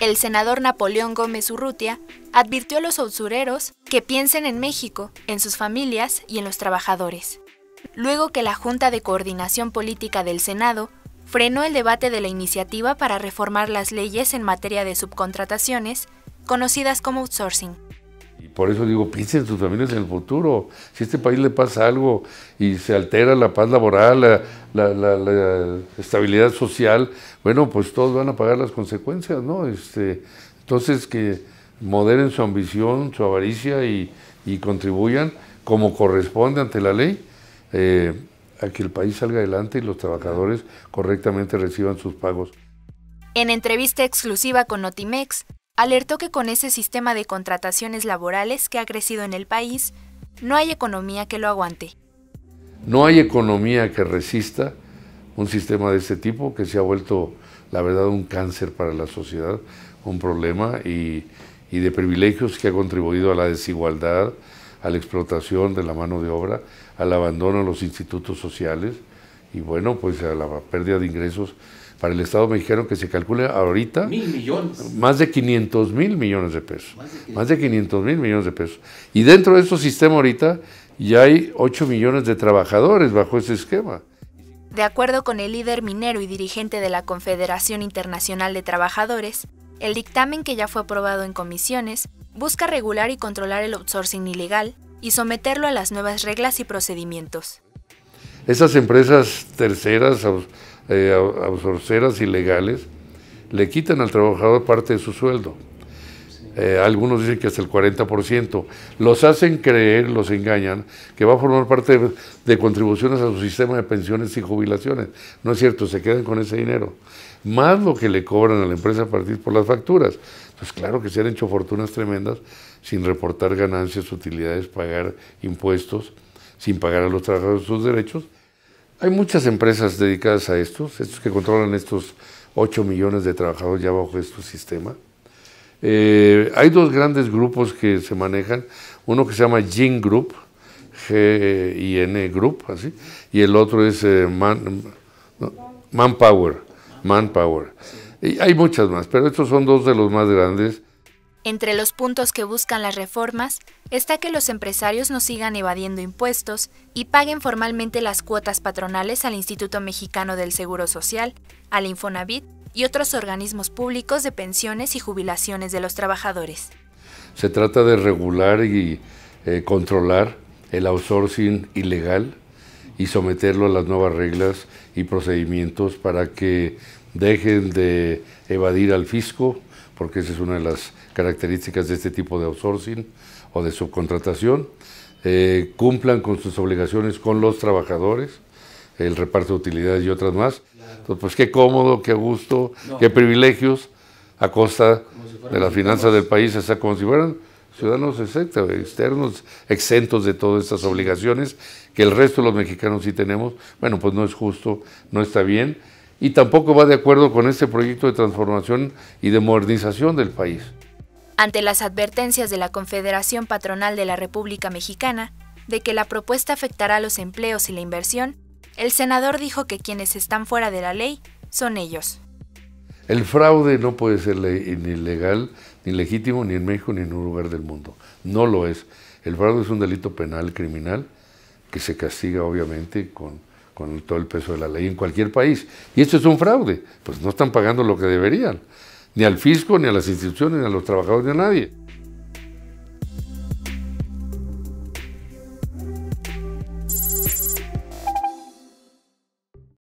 El senador Napoleón Gómez Urrutia advirtió a los usureros que piensen en México, en sus familias y en los trabajadores. Luego que la Junta de Coordinación Política del Senado frenó el debate de la iniciativa para reformar las leyes en materia de subcontrataciones, conocidas como outsourcing. Y por eso digo, piensen sus familias en el futuro. Si a este país le pasa algo y se altera la paz laboral, la, estabilidad social, bueno, pues todos van a pagar las consecuencias, ¿no? Este, entonces que moderen su ambición, su avaricia y, contribuyan como corresponde ante la ley. Eh, a que el país salga adelante y los trabajadores correctamente reciban sus pagos. En entrevista exclusiva con Notimex, alertó que con ese sistema de contrataciones laborales que ha crecido en el país, no hay economía que lo aguante. No hay economía que resista un sistema de este tipo que se ha vuelto, la verdad, un cáncer para la sociedad, un problema y, de privilegios que ha contribuido a la desigualdad, a la explotación de la mano de obra, al abandono de los institutos sociales y bueno, pues la pérdida de ingresos para el Estado mexicano que se calcula ahorita... Mil millones. Más de 500 mil millones de pesos. Más de 500 mil millones de pesos. Y dentro de ese sistema ahorita ya hay 8 millones de trabajadores bajo ese esquema. De acuerdo con el líder minero y dirigente de la Confederación Internacional de Trabajadores, el dictamen que ya fue aprobado en comisiones busca regular y controlar el outsourcing ilegal y someterlo a las nuevas reglas y procedimientos. Esas empresas terceras, absorceras eh, ilegales, le quitan al trabajador parte de su sueldo. Eh, algunos dicen que hasta el 40%. Los hacen creer, los engañan, que va a formar parte de, de, contribuciones a su sistema de pensiones y jubilaciones. No es cierto, se quedan con ese dinero. Más lo que le cobran a la empresa a partir por las facturas. Pues claro que se han hecho fortunas tremendas sin reportar ganancias, utilidades, pagar impuestos sin pagar a los trabajadores sus derechos. Hay muchas empresas dedicadas a estos, estos que controlan estos 8 millones de trabajadores ya bajo este sistema. Eh, hay dos grandes grupos que se manejan, uno que se llama Gin Group, G-I-N e Group, así, y el otro es eh, Manpower, Manpower. hay muchas más, pero estos son dos de los más grandes. Entre los puntos que buscan las reformas está que los empresarios no sigan evadiendo impuestos y paguen formalmente las cuotas patronales al Instituto Mexicano del Seguro Social, al Infonavit y otros organismos públicos de pensiones y jubilaciones de los trabajadores. Se trata de regular y eh, controlar el outsourcing ilegal y someterlo a las nuevas reglas y procedimientos para que dejen de evadir al fisco, porque esa es una de las características de este tipo de outsourcing o de subcontratación, eh, cumplan con sus obligaciones con los trabajadores, el reparto de utilidades y otras más. pues qué cómodo, qué gusto, qué privilegios a costa de la finanza del país, hasta como si fueran ciudadanos externos, exentos de todas estas obligaciones que el resto de los mexicanos sí tenemos. Bueno, pues no es justo, no está bien y tampoco va de acuerdo con este proyecto de transformación y de modernización del país. Ante las advertencias de la Confederación Patronal de la República Mexicana de que la propuesta afectará los empleos y la inversión, el senador dijo que quienes están fuera de la ley son ellos. El fraude no puede ser ni legal, ni legítimo, ni en México, ni en ningún lugar del mundo. No lo es. El fraude es un delito penal criminal que se castiga obviamente con con todo el peso de la ley en cualquier país. Y esto es un fraude, pues no están pagando lo que deberían, ni al fisco, ni a las instituciones, ni a los trabajadores, ni a nadie.